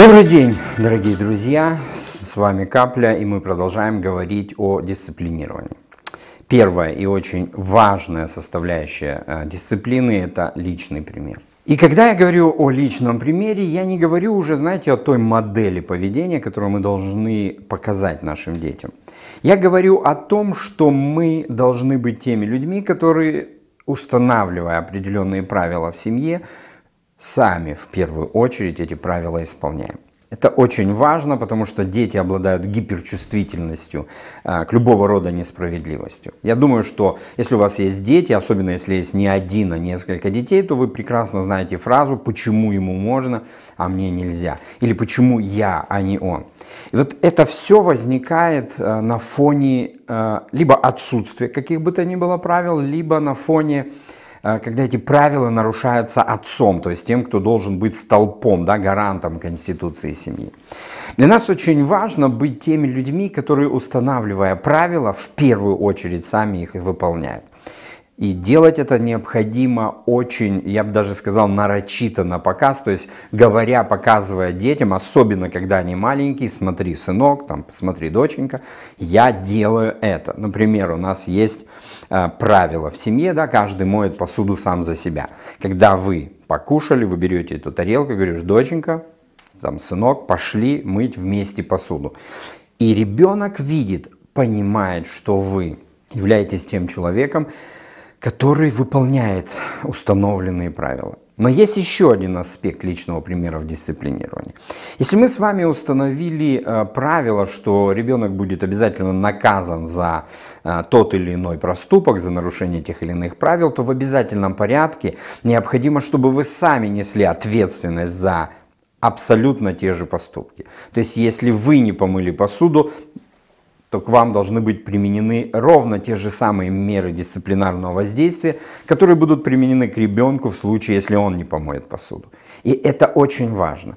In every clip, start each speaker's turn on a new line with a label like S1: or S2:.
S1: Добрый день, дорогие друзья! С вами Капля, и мы продолжаем говорить о дисциплинировании. Первая и очень важная составляющая э, дисциплины – это личный пример. И когда я говорю о личном примере, я не говорю уже, знаете, о той модели поведения, которую мы должны показать нашим детям. Я говорю о том, что мы должны быть теми людьми, которые, устанавливая определенные правила в семье, сами в первую очередь эти правила исполняем. Это очень важно, потому что дети обладают гиперчувствительностью э, к любого рода несправедливостью. Я думаю, что если у вас есть дети, особенно если есть не один, а несколько детей, то вы прекрасно знаете фразу «почему ему можно, а мне нельзя» или «почему я, а не он». И вот это все возникает э, на фоне э, либо отсутствия каких бы то ни было правил, либо на фоне Э, когда эти правила нарушаются отцом, то есть тем, кто должен быть столпом, да, гарантом конституции семьи. Для нас очень важно быть теми людьми, которые, устанавливая правила, в первую очередь сами их выполняют. И делать это необходимо очень, я бы даже сказал, нарочито на показ. То есть, говоря, показывая детям, особенно когда они маленькие, смотри, сынок, там, посмотри, доченька, я делаю это. Например, у нас есть э, правило в семье, да, каждый моет посуду сам за себя. Когда вы покушали, вы берете эту тарелку, говоришь, доченька, там, сынок, пошли мыть вместе посуду. И ребенок видит, понимает, что вы являетесь тем человеком, который выполняет установленные правила. Но есть еще один аспект личного примера в дисциплинировании. Если мы с вами установили э, правило, что ребенок будет обязательно наказан за э, тот или иной проступок, за нарушение тех или иных правил, то в обязательном порядке необходимо, чтобы вы сами несли ответственность за абсолютно те же поступки. То есть, если вы не помыли посуду, то к вам должны быть применены ровно те же самые меры дисциплинарного воздействия, которые будут применены к ребенку в случае, если он не помоет посуду. И это очень важно.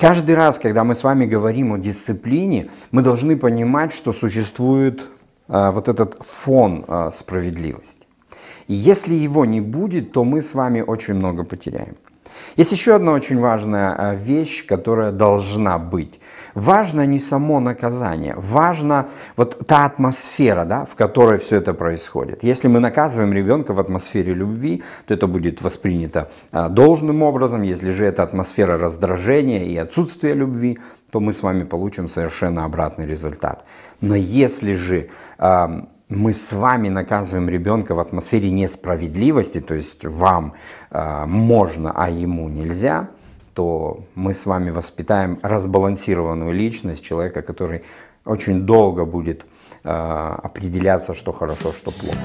S1: Каждый раз, когда мы с вами говорим о дисциплине, мы должны понимать, что существует э, вот этот фон э, справедливости. И если его не будет, то мы с вами очень много потеряем. Есть еще одна очень важная э, вещь, которая должна быть. Важно не само наказание, важно вот та атмосфера, да, в которой все это происходит. Если мы наказываем ребенка в атмосфере любви, то это будет воспринято э, должным образом. Если же это атмосфера раздражения и отсутствия любви, то мы с вами получим совершенно обратный результат. Но если же эм, мы с вами наказываем ребенка в атмосфере несправедливости, то есть вам э, можно, а ему нельзя, то мы с вами воспитаем разбалансированную личность человека, который очень долго будет э, определяться, что хорошо, что плохо.